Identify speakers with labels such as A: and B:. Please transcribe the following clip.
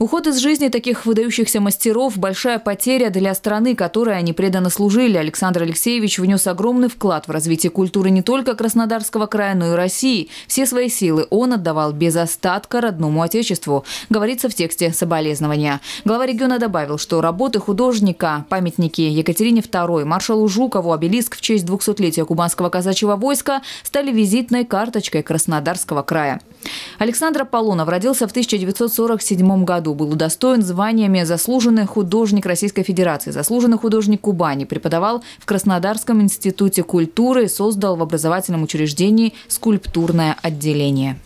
A: Уход из жизни таких выдающихся мастеров – большая потеря для страны, которой они преданно служили. Александр Алексеевич внес огромный вклад в развитие культуры не только Краснодарского края, но и России. Все свои силы он отдавал без остатка родному отечеству, говорится в тексте соболезнования. Глава региона добавил, что работы художника, памятники Екатерине II, маршалу Жукову, обелиск в честь 200-летия Кубанского казачьего войска стали визитной карточкой Краснодарского края. Александр Полунов родился в 1947 году, был удостоен званиями «Заслуженный художник Российской Федерации», «Заслуженный художник Кубани», преподавал в Краснодарском институте культуры, создал в образовательном учреждении скульптурное отделение.